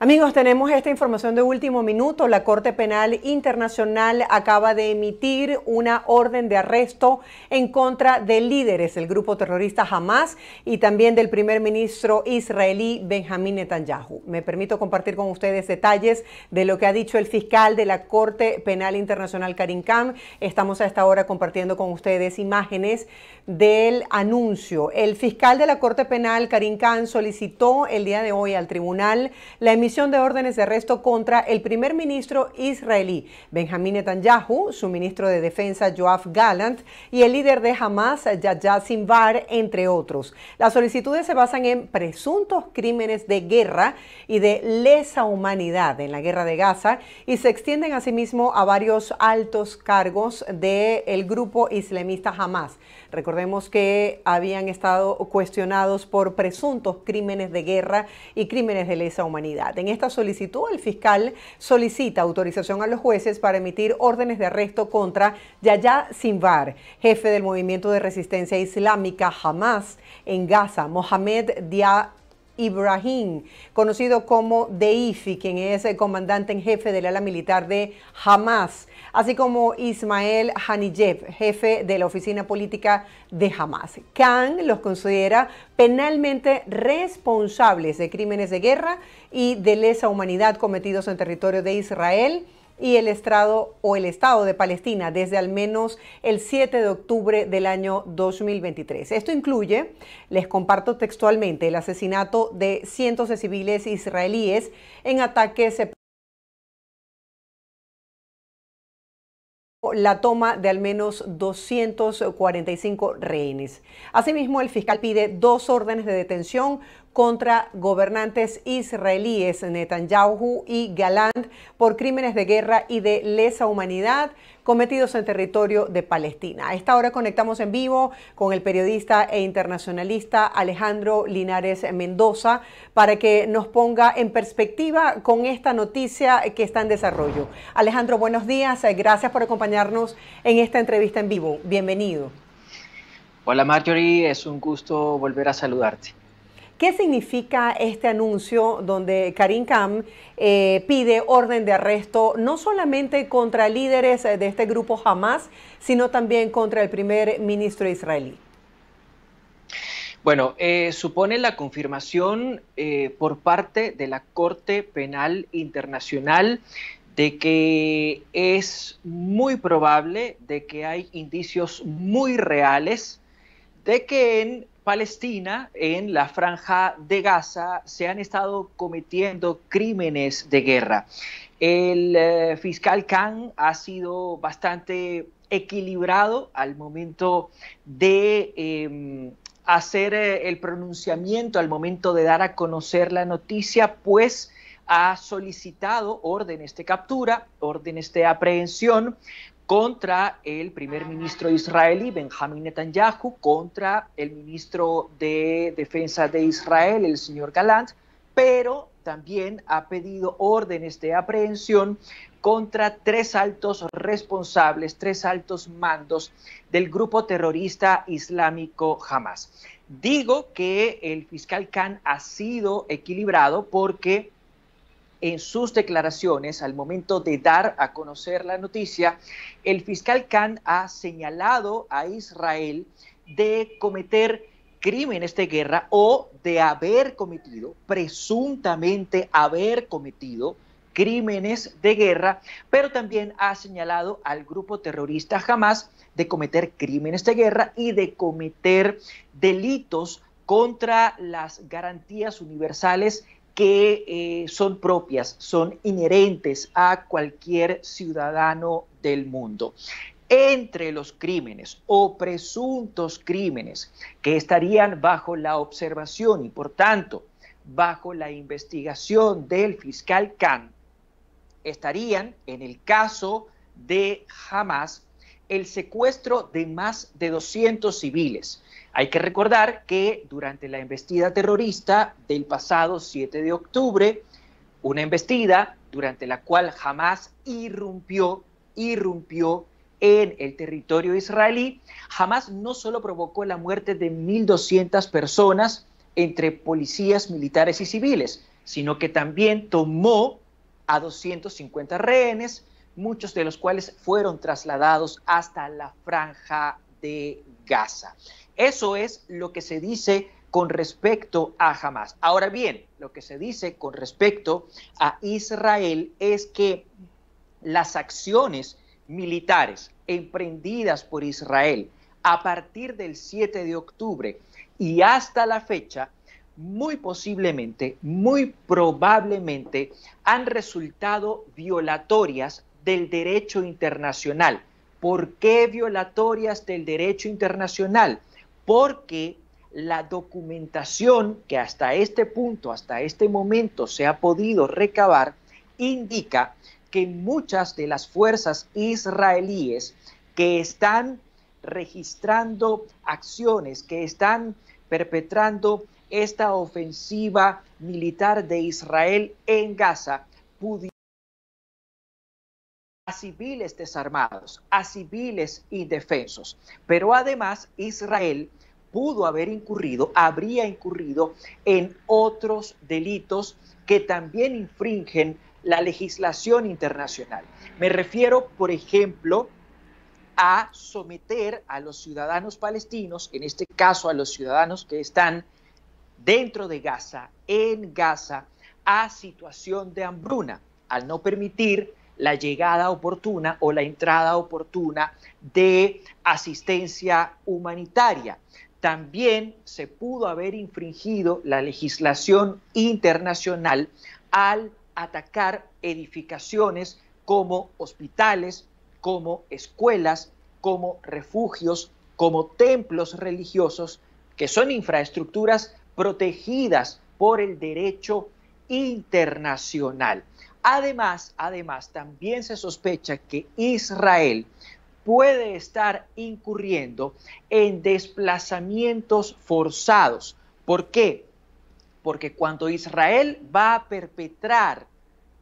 Amigos, tenemos esta información de último minuto. La Corte Penal Internacional acaba de emitir una orden de arresto en contra de líderes del grupo terrorista Hamas y también del primer ministro israelí Benjamín Netanyahu. Me permito compartir con ustedes detalles de lo que ha dicho el fiscal de la Corte Penal Internacional, Karim Khan. Estamos a esta hora compartiendo con ustedes imágenes del anuncio. El fiscal de la Corte Penal, Karim Khan, solicitó el día de hoy al tribunal la emisión emisión de órdenes de arresto contra el primer ministro israelí Benjamín Netanyahu, su ministro de Defensa Joaf Gallant y el líder de Hamas Yahya Sinwar, entre otros. Las solicitudes se basan en presuntos crímenes de guerra y de lesa humanidad en la guerra de Gaza y se extienden asimismo a varios altos cargos del grupo islamista Hamas Recordemos que habían estado cuestionados por presuntos crímenes de guerra y crímenes de lesa humanidad. En esta solicitud, el fiscal solicita autorización a los jueces para emitir órdenes de arresto contra Yaya Sinbar, jefe del movimiento de resistencia islámica Hamas en Gaza, Mohamed Dia Ibrahim, conocido como Deifi, quien es el comandante en jefe del ala militar de Hamas, así como Ismael Hanijev, jefe de la oficina política de Hamas. Khan los considera penalmente responsables de crímenes de guerra y de lesa humanidad cometidos en territorio de Israel y el Estado o el Estado de Palestina desde al menos el 7 de octubre del año 2023. Esto incluye, les comparto textualmente, el asesinato de cientos de civiles israelíes en ataques la toma de al menos 245 rehenes. Asimismo, el fiscal pide dos órdenes de detención contra gobernantes israelíes Netanyahu y Galant por crímenes de guerra y de lesa humanidad cometidos en territorio de Palestina. A esta hora conectamos en vivo con el periodista e internacionalista Alejandro Linares Mendoza para que nos ponga en perspectiva con esta noticia que está en desarrollo. Alejandro, buenos días. Gracias por acompañarnos en esta entrevista en vivo. Bienvenido. Hola Marjorie, es un gusto volver a saludarte. ¿Qué significa este anuncio donde Karim Khan eh, pide orden de arresto no solamente contra líderes eh, de este grupo Hamas, sino también contra el primer ministro israelí? Bueno, eh, supone la confirmación por parte de la Corte Penal Internacional de que es muy probable, de que hay indicios muy reales de que en Palestina, en la franja de Gaza, se han estado cometiendo crímenes de guerra. El eh, fiscal Khan ha sido bastante equilibrado al momento de em, hacer eh, el pronunciamiento, al momento de dar a conocer la noticia, pues ha solicitado órdenes de captura, órdenes de aprehensión contra el primer ministro israelí Benjamin Netanyahu, contra el ministro de Defensa de Israel, el señor Galant, pero también ha pedido órdenes de aprehensión contra tres altos responsables, tres altos mandos del grupo terrorista islámico Hamas. Digo que el fiscal Khan ha sido equilibrado porque en sus declaraciones al momento de dar a conocer la noticia, el fiscal Khan ha señalado a Israel de cometer crímenes de guerra o de haber cometido, presuntamente haber cometido, crímenes de guerra, pero también ha señalado al grupo terrorista Hamas de cometer crímenes de guerra y de cometer delitos contra las garantías universales que eh, son propias, son inherentes a cualquier ciudadano del mundo. Entre los crímenes o presuntos crímenes que estarían bajo la observación y por tanto bajo la investigación del fiscal Khan, estarían en el caso de Hamas el secuestro de más de 200 civiles, hay que recordar que durante la embestida terrorista del pasado 7 de octubre, una embestida durante la cual jamás irrumpió, irrumpió en el territorio israelí, jamás no solo provocó la muerte de 1.200 personas entre policías, militares y civiles, sino que también tomó a 250 rehenes, muchos de los cuales fueron trasladados hasta la franja de Gaza. Eso es lo que se dice con respecto a Hamas. Ahora bien, lo que se dice con respecto a Israel es que las acciones militares emprendidas por Israel a partir del 7 de octubre y hasta la fecha, muy posiblemente, muy probablemente, han resultado violatorias del derecho internacional ¿Por qué violatorias del derecho internacional? Porque la documentación que hasta este punto, hasta este momento se ha podido recabar, indica que muchas de las fuerzas israelíes que están registrando acciones, que están perpetrando esta ofensiva militar de Israel en Gaza, pudieron a civiles desarmados, a civiles indefensos. Pero además Israel pudo haber incurrido, habría incurrido en otros delitos que también infringen la legislación internacional. Me refiero, por ejemplo, a someter a los ciudadanos palestinos, en este caso a los ciudadanos que están dentro de Gaza, en Gaza, a situación de hambruna, al no permitir la llegada oportuna o la entrada oportuna de asistencia humanitaria. También se pudo haber infringido la legislación internacional al atacar edificaciones como hospitales, como escuelas, como refugios, como templos religiosos, que son infraestructuras protegidas por el derecho internacional. Además, además, también se sospecha que Israel puede estar incurriendo en desplazamientos forzados. ¿Por qué? Porque cuando Israel va a perpetrar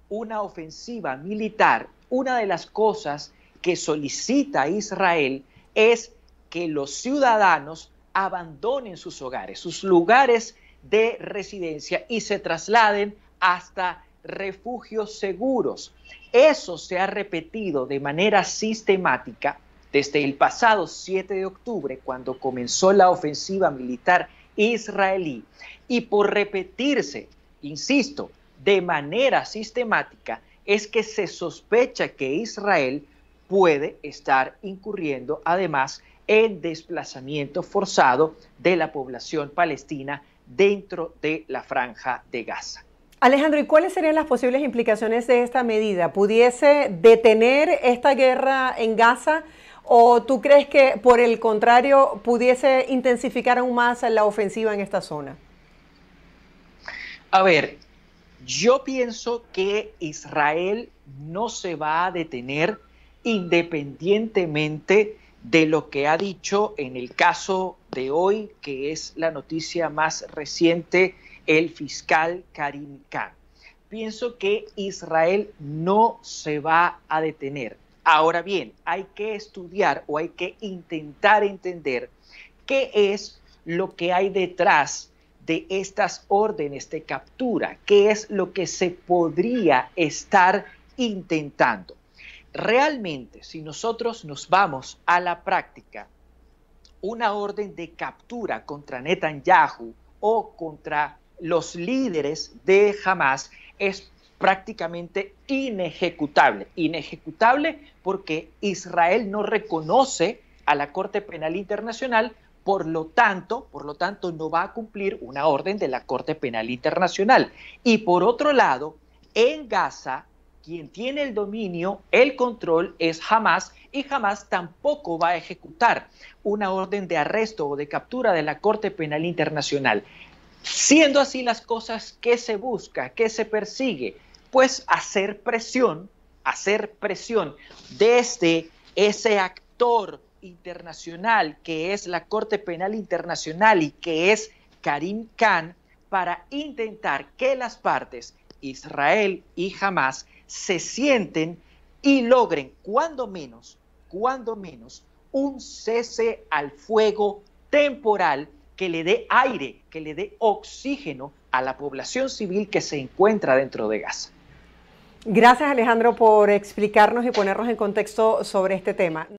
una ofensiva militar, una de las cosas que solicita Israel es que los ciudadanos abandonen sus hogares, sus lugares de residencia y se trasladen hasta refugios seguros. Eso se ha repetido de manera sistemática desde el pasado 7 de octubre, cuando comenzó la ofensiva militar israelí. Y por repetirse, insisto, de manera sistemática, es que se sospecha que Israel puede estar incurriendo además en desplazamiento forzado de la población palestina dentro de la franja de Gaza. Alejandro, ¿y cuáles serían las posibles implicaciones de esta medida? ¿Pudiese detener esta guerra en Gaza o tú crees que por el contrario pudiese intensificar aún más la ofensiva en esta zona? A ver, yo pienso que Israel no se va a detener independientemente de lo que ha dicho en el caso de hoy, que es la noticia más reciente el fiscal Karim Khan. Pienso que Israel no se va a detener. Ahora bien, hay que estudiar o hay que intentar entender qué es lo que hay detrás de estas órdenes de captura, qué es lo que se podría estar intentando. Realmente, si nosotros nos vamos a la práctica, una orden de captura contra Netanyahu o contra los líderes de Hamas es prácticamente inejecutable. Inejecutable porque Israel no reconoce a la Corte Penal Internacional, por lo tanto, por lo tanto no va a cumplir una orden de la Corte Penal Internacional. Y por otro lado, en Gaza quien tiene el dominio, el control es Hamas y Hamas tampoco va a ejecutar una orden de arresto o de captura de la Corte Penal Internacional. Siendo así las cosas, ¿qué se busca? ¿Qué se persigue? Pues hacer presión, hacer presión desde ese actor internacional que es la Corte Penal Internacional y que es Karim Khan para intentar que las partes, Israel y Hamas, se sienten y logren, cuando menos, cuando menos, un cese al fuego temporal que le dé aire, que le dé oxígeno a la población civil que se encuentra dentro de Gaza. Gracias Alejandro por explicarnos y ponernos en contexto sobre este tema.